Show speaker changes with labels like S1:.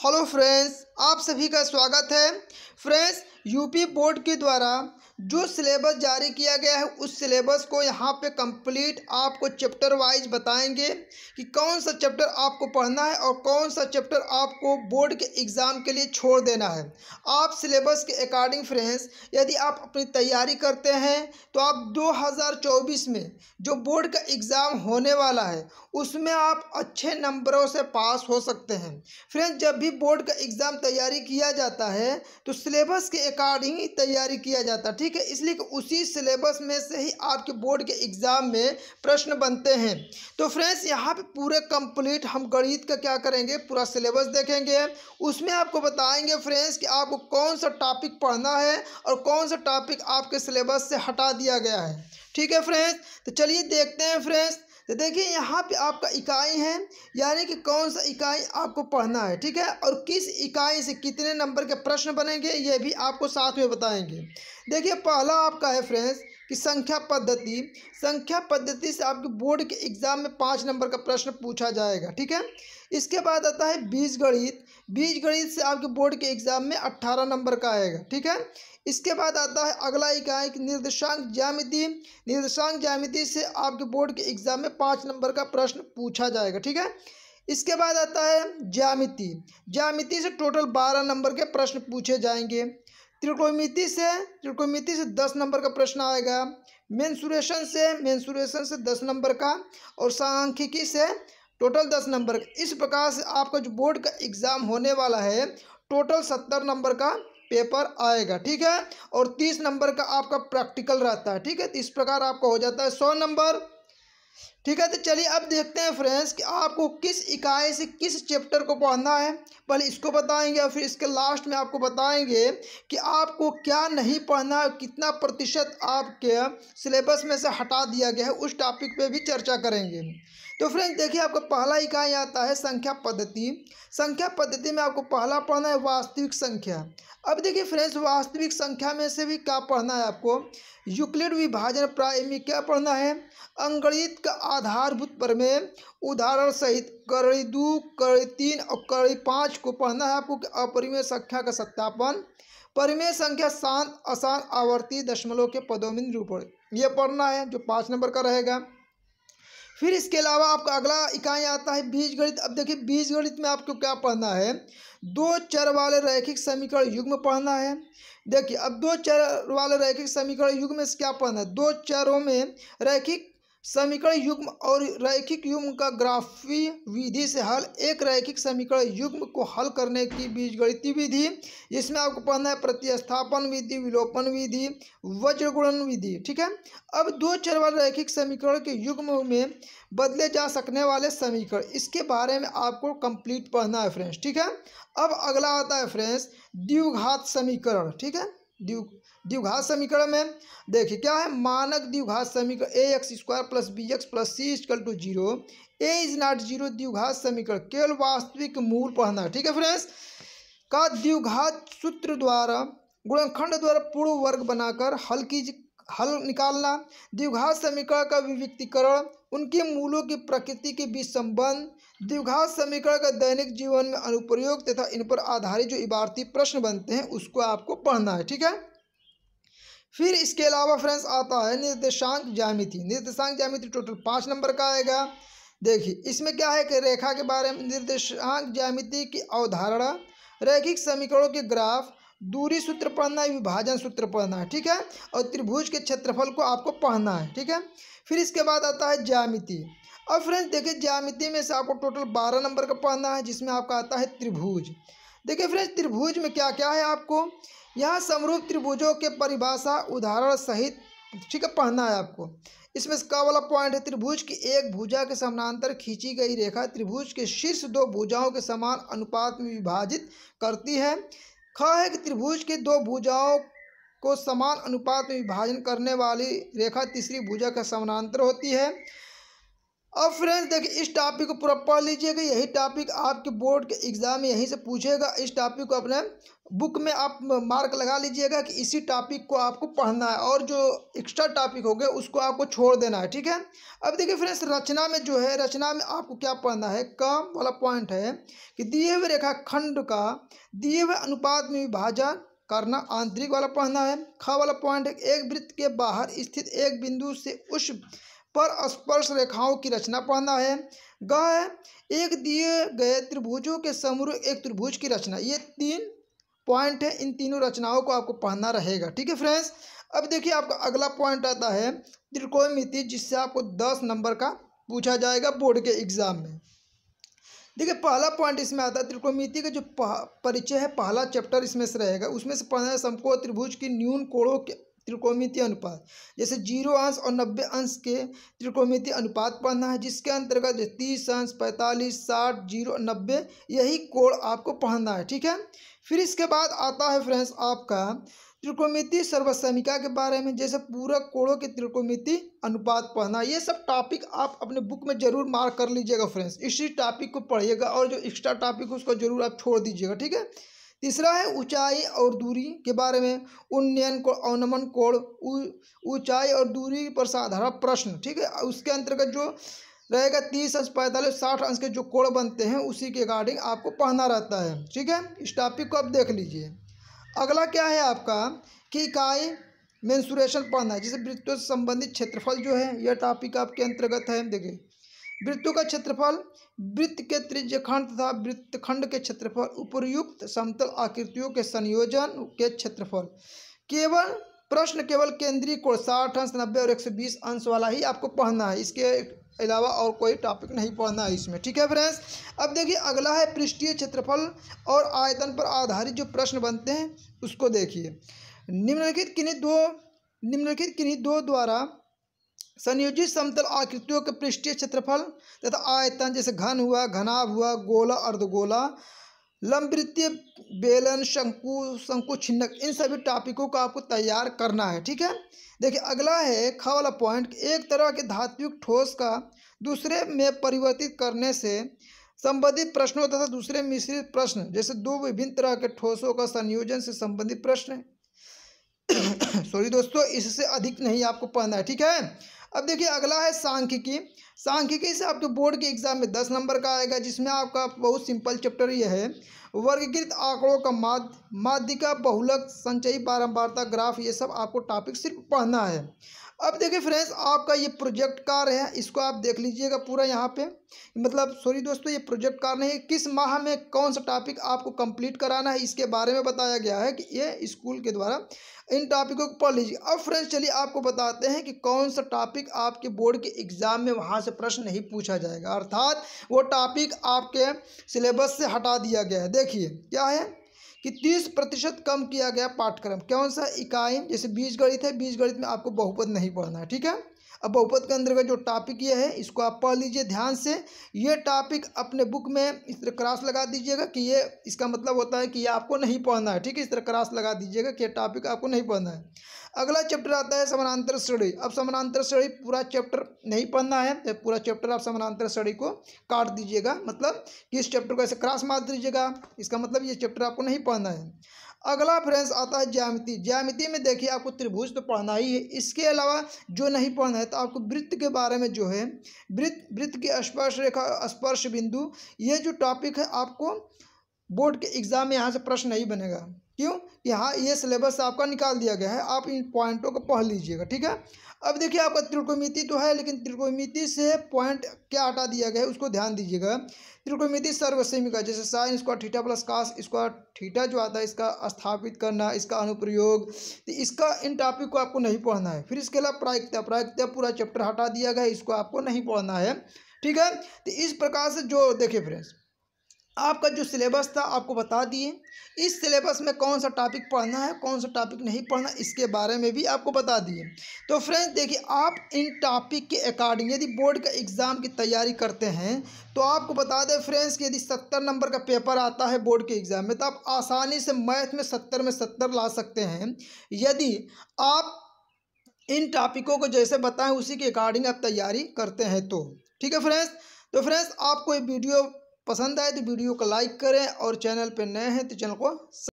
S1: hello friends आप सभी का स्वागत है फ्रेंड्स यूपी बोर्ड के द्वारा जो सिलेबस जारी किया गया है उस सिलेबस को यहाँ पे कंप्लीट आपको चैप्टर वाइज बताएंगे कि कौन सा चैप्टर आपको पढ़ना है और कौन सा चैप्टर आपको बोर्ड के एग्ज़ाम के लिए छोड़ देना है आप सिलेबस के अकॉर्डिंग फ्रेंड्स यदि आप अपनी तैयारी करते हैं तो आप 2024 में जो बोर्ड का एग्ज़ाम होने वाला है उसमें आप अच्छे नंबरों से पास हो सकते हैं फ्रेंड्स जब भी बोर्ड का एग्ज़ाम तैयारी किया जाता है तो सिलेबस के अकॉर्डिंग ही तैयारी किया जाता है ठीक ठीक है इसलिए कि उसी सिलेबस में से ही आपके बोर्ड के एग्ज़ाम में प्रश्न बनते हैं तो फ्रेंड्स यहाँ पे पूरे कंप्लीट हम गणित का क्या करेंगे पूरा सिलेबस देखेंगे उसमें आपको बताएंगे फ्रेंड्स कि आपको कौन सा टॉपिक पढ़ना है और कौन सा टॉपिक आपके सिलेबस से हटा दिया गया है ठीक है फ्रेंड्स तो चलिए देखते हैं फ्रेंड्स तो देखिए यहाँ पे आपका इकाई है यानी कि कौन सा इकाई आपको पढ़ना है ठीक है और किस इकाई से कितने नंबर के प्रश्न बनेंगे ये भी आपको साथ में बताएंगे देखिए पहला आपका है फ्रेंड्स कि संख्या पद्धति संख्या पद्धति से आपके बोर्ड के एग्ज़ाम में पाँच नंबर का प्रश्न पूछा जाएगा ठीक है इसके बाद आता है बीज गणित बीज गणित से आपके बोर्ड के एग्ज़ाम में अट्ठारह नंबर का आएगा ठीक है इसके बाद आता है अगला इकाई निर्देशांक ज्यामिति निर्देशांक ज्यामिति से आपके बोर्ड के एग्जाम में पाँच नंबर का प्रश्न पूछा जाएगा ठीक है इसके बाद आता है ज्यामिति ज्यामिति से टोटल बारह नंबर के प्रश्न पूछे जाएंगे त्रिकोमिति से त्रिकोमिति से दस नंबर का प्रश्न आएगा मेन्सुरेशन से मेन्सुरेशन से दस नंबर का और सांख्यिकी से टोटल दस नंबर इस प्रकार से आपका जो बोर्ड का एग्ज़ाम होने वाला है टोटल सत्तर नंबर का पेपर आएगा ठीक है और तीस नंबर का आपका प्रैक्टिकल रहता है ठीक है तो इस प्रकार आपका हो जाता है सौ नंबर ठीक है तो चलिए अब देखते हैं फ्रेंड्स कि आपको किस इकाई से किस चैप्टर को पढ़ना है पहले इसको बताएंगे और फिर इसके लास्ट में आपको बताएंगे कि आपको क्या नहीं पढ़ना है कितना प्रतिशत आपके सिलेबस में से हटा दिया गया है उस टॉपिक पे भी चर्चा करेंगे तो फ्रेंड्स देखिए आपका पहला इकाई आता है संख्या पद्धति संख्या पद्धति में आपको पहला पढ़ना है वास्तविक संख्या अब देखिए फ्रेंड्स वास्तविक संख्या में से भी क्या पढ़ना है आपको यूक्लिड विभाजन प्राइमी क्या पढ़ना है अंगणित का आधारभूत पर में उदाहरण सहित कड़ी दो कड़ी तीन और कड़ी पाँच को पढ़ना है आपको अपरिमेय संख्या का सत्यापन परिमेय संख्या शांत अशांत आवर्ती दशमलव के पदों में निरूपण ये पढ़ना है जो पाँच नंबर का रहेगा फिर इसके अलावा आपका अगला इकाई आता है बीज गणित अब देखिए बीज गणित में आपको क्या पढ़ना है दो चर वाले रैखिक समीकरण युग्म पढ़ना है देखिए अब दो चर वाले रैखिक समीकरण युग्म में क्या पढ़ना है दो चरों में रैखिक समीकरण युग्म और रैखिक युग्म का ग्राफी विधि से हल एक रैखिक समीकरण युग्म को हल करने की बीजगणित विधि जिसमें आपको पढ़ना है प्रतिस्थापन विधि विलोपन विधि वज्रगुणन विधि ठीक है अब दो चर वाले रैखिक समीकरण के युग्म में बदले जा सकने वाले समीकरण इसके बारे में आपको कंप्लीट पढ़ना है फ्रेंड्स ठीक है अब अगला आता है फ्रेंड्स द्विघात समीकरण ठीक है द्विघ द्विघात समीकरण में देखिए क्या है मानक द्विघात समीकरण A X square plus B X plus C is equal to zero A is not zero द्विघात समीकरण केवल वास्तविक मूल पढ़ना ठीक है फ्रेंड्स का द्विघात सूत्र द्वारा गुणनखंड द्वारा पूर्व वर्ग बनाकर हल की हल निकालना द्विघात समीकरण का विविक्तिकरण उनके मूलों की प्रकृति के बीच संबंध द्विघात समीकरण का दैनिक जीवन में अनुप्रयोग तथा इन पर आधारित जो इबारती प्रश्न बनते हैं उसको आपको पढ़ना है ठीक है फिर इसके अलावा फ्रेंड्स आता है निर्देशांक ज्यामिति निर्देशांक ज्यामिति टोटल पाँच नंबर का आएगा देखिए इसमें क्या है कि रेखा के बारे में निर्देशांक ज्यामिति की अवधारणा रैखिक समीकरणों के ग्राफ दूरी सूत्र पढ़ना है विभाजन सूत्र पढ़ना है ठीक है और त्रिभुज के क्षेत्रफल को आपको पढ़ना है ठीक है फिर इसके बाद आता है ज्यामिति अब फ्रेंड्स देखिए ज्यामिति में से आपको टोटल बारह नंबर का पढ़ना है जिसमें आपका आता है त्रिभुज देखिए फ्रेंड्स त्रिभुज में क्या क्या है आपको यहाँ समरूप त्रिभुजों के परिभाषा उदाहरण सहित ठीक है पढ़ना है आपको इसमें का वाला पॉइंट है त्रिभुज की एक भुजा के समानांतर खींची गई रेखा त्रिभुज के शीर्ष दो भुजाओं के समान अनुपात में विभाजित करती है ख है कि त्रिभुज के दो भुजाओं को समान अनुपात में विभाजन करने वाली रेखा तीसरी भुजा के समानांतर होती है अब फ्रेंड्स देखिए इस टॉपिक को पूरा पढ़ लीजिएगा यही टॉपिक आपके बोर्ड के एग्ज़ाम में यहीं से पूछेगा इस टॉपिक को अपने बुक में आप मार्क लगा लीजिएगा कि इसी टॉपिक को आपको पढ़ना है और जो एक्स्ट्रा टॉपिक हो गया उसको आपको छोड़ देना है ठीक है अब देखिए फ्रेंड्स रचना में जो है रचना में आपको क्या पढ़ना है कम वाला पॉइंट है कि दिए हुए रेखाखंड का दिए हुए अनुपात में विभाजन करना आंतरिक वाला पढ़ना है ख वाला पॉइंट है एक वृत्त के बाहर स्थित एक बिंदु से उस पर स्पर्श रेखाओं की रचना पढ़ना है ग एक दिए गए त्रिभुजों के समूह एक त्रिभुज की रचना ये तीन पॉइंट है इन तीनों रचनाओं को आपको पढ़ना रहेगा ठीक है फ्रेंड्स अब देखिए आपका अगला पॉइंट आता है त्रिकोणमिति जिससे आपको दस नंबर का पूछा जाएगा बोर्ड के एग्जाम में देखिए पहला पॉइंट इसमें आता है त्रिकोणमिति का जो परिचय है पहला चैप्टर इसमें से रहेगा उसमें से पढ़ना है समकोण त्रिभुज की न्यून कोणों के त्रिकोमितीय अनुपात जैसे जीरो अंश और नब्बे अंश के त्रिकोमितीय अनुपात पढ़ना है जिसके अंतर्गत तीस अंश पैंतालीस साठ जीरो नब्बे यही कोण आपको पढ़ना है ठीक है फिर इसके बाद आता है फ्रेंड्स आपका त्रिकोमिति सर्वसमिका के बारे में जैसे पूरक कोणों के त्रिकोमिति अनुपात पढ़ना ये सब टॉपिक आप अपने बुक में जरूर मार्क कर लीजिएगा फ्रेंड्स इसी टॉपिक को पढ़िएगा और जो एक्स्ट्रा टॉपिक उसको जरूर आप छोड़ दीजिएगा ठीक है तीसरा है ऊंचाई और दूरी के बारे में उन्नयन को अवनमन कोण ऊंचाई और दूरी पर साधारण प्रश्न ठीक है उसके अंतर्गत जो रहेगा तीस अंश पैंतालीस साठ अंश के जो कोण बनते हैं उसी के अकॉर्डिंग आपको पढ़ना रहता है ठीक है इस टॉपिक को आप देख लीजिए अगला क्या है आपका कि इकाई मेन्सुरेशन पढ़ना है जिसे वृत्तों से संबंधित क्षेत्रफल जो है यह टॉपिक आपके अंतर्गत है देखिए वृत्तु का क्षेत्रफल वृत्त के त्रिज्यखंड तथा वृत्तखंड के क्षेत्रफल उपर्युक्त समतल आकृतियों के संयोजन के क्षेत्रफल केवल प्रश्न केवल केंद्रीय कोण साठ अंश नब्बे और एक सौ बीस अंश वाला ही आपको पढ़ना है इसके अलावा और कोई टॉपिक नहीं पढ़ना है इसमें ठीक है फ्रेंड्स अब देखिए अगला है पृष्ठीय क्षेत्रफल और आयतन पर आधारित जो प्रश्न बनते हैं उसको देखिए निम्नलिखित किन्हीं दो निम्नलिखित किन्हीं दो द्वारा संयोजित समतल आकृतियों के पृष्ठीय क्षेत्रफल तथा आयतन जैसे घन हुआ घनाभ हुआ गोला अर्धगोला लंबवृत्तीय बेलन शंकु शंकु छिन्नक इन सभी टॉपिकों को आपको तैयार करना है ठीक है देखिए अगला है खा वाला पॉइंट एक तरह के धात्विक ठोस का दूसरे में परिवर्तित करने से संबंधित प्रश्नों तथा दूसरे मिश्रित प्रश्न जैसे दो विभिन्न तरह के ठोसों का संयोजन से संबंधित प्रश्न सॉरी दोस्तों इससे अधिक नहीं आपको पढ़ना है ठीक है अब देखिए अगला है सांख्यिकी सांख्यिकी से आपके बोर्ड के एग्जाम में दस नंबर का आएगा जिसमें आपका बहुत सिंपल चैप्टर यह है वर्गीकृत आंकड़ों का माध्य माध्यिका बहुलक संचयी बारंबारता ग्राफ ये सब आपको टॉपिक सिर्फ पढ़ना है अब देखिए फ्रेंड्स आपका ये प्रोजेक्ट कार है इसको आप देख लीजिएगा पूरा यहाँ पे मतलब सॉरी दोस्तों ये प्रोजेक्ट कार नहीं है किस माह में कौन सा टॉपिक आपको कंप्लीट कराना है इसके बारे में बताया गया है कि ये स्कूल के द्वारा इन टॉपिकों को पढ़ लीजिए अब फ्रेंड्स चलिए आपको बताते हैं कि कौन सा टॉपिक आपके बोर्ड के एग्ज़ाम में वहाँ से प्रश्न नहीं पूछा जाएगा अर्थात वो टॉपिक आपके सिलेबस से हटा दिया गया है देखिए क्या है कि तीस प्रतिशत कम किया गया पाठ्यक्रम कौन सा इकाई जैसे बीज गणित है बीज गणित में आपको बहुपद नहीं पढ़ना है ठीक है अब बहुपद के अंदर का जो टॉपिक ये है इसको आप पढ़ लीजिए ध्यान से ये टॉपिक अपने बुक में इस तरह क्रास लगा दीजिएगा कि ये इसका मतलब होता है कि ये आपको नहीं पढ़ना है ठीक है इस तरह क्रास लगा दीजिएगा कि ये टॉपिक आपको नहीं पढ़ना है अगला चैप्टर आता है समानांतर श्रेणी अब समानांतर श्रेणी पूरा चैप्टर नहीं पढ़ना है तो पूरा चैप्टर आप समानांतर श्रेणी को काट दीजिएगा मतलब कि इस चैप्टर को ऐसे क्रॉस मार दीजिएगा इसका मतलब ये चैप्टर आपको नहीं पढ़ना है अगला फ्रेंड्स आता है ज्यामिति ज्यामिति में देखिए आपको त्रिभुज तो पढ़ना ही है इसके अलावा जो नहीं पढ़ना है तो आपको वृत्त के बारे में जो है वृत्त वृत्त की स्पर्श रेखा स्पर्श बिंदु ये जो टॉपिक है आपको बोर्ड के एग्ज़ाम में यहाँ से प्रश्न नहीं बनेगा क्यों हाँ ये सिलेबस आपका निकाल दिया गया है आप इन पॉइंटों को पढ़ लीजिएगा ठीक है अब देखिए आपका त्रिकोमिति तो है लेकिन त्रिकोमिति से पॉइंट क्या हटा दिया गया है उसको ध्यान दीजिएगा त्रिकोमिति सर्वसेमिका जैसे sine square theta plus cos square theta जो आता है इसका स्थापित करना इसका अनुप्रयोग तो इसका इन टॉपिक को आपको नहीं पढ़ना है फिर इसके अलावा प्रायिकता प्रायिकता पूरा चैप्टर हटा दिया गया है इसको आपको नहीं पढ़ना है ठीक है तो इस प्रकार से जो देखिए फ्रेंड्स आपका जो सिलेबस था आपको बता दिए इस सिलेबस में कौन सा टॉपिक पढ़ना है कौन सा टॉपिक नहीं पढ़ना इसके बारे में भी आपको बता दिए तो फ्रेंड्स देखिए आप इन टॉपिक के अकॉर्डिंग यदि बोर्ड का एग्ज़ाम की तैयारी करते हैं तो आपको बता दें फ्रेंड्स कि यदि सत्तर नंबर का पेपर आता है बोर्ड के एग्ज़ाम में तो आप आसानी से मैथ में सत्तर में सत्तर ला सकते हैं यदि आप इन टॉपिकों को जैसे बताएं उसी के अकॉर्डिंग आप तैयारी करते हैं तो ठीक है फ्रेंड्स तो फ्रेंड्स आपको ये वीडियो पसंद आए तो वीडियो को लाइक करें और चैनल पर नए हैं तो चैनल को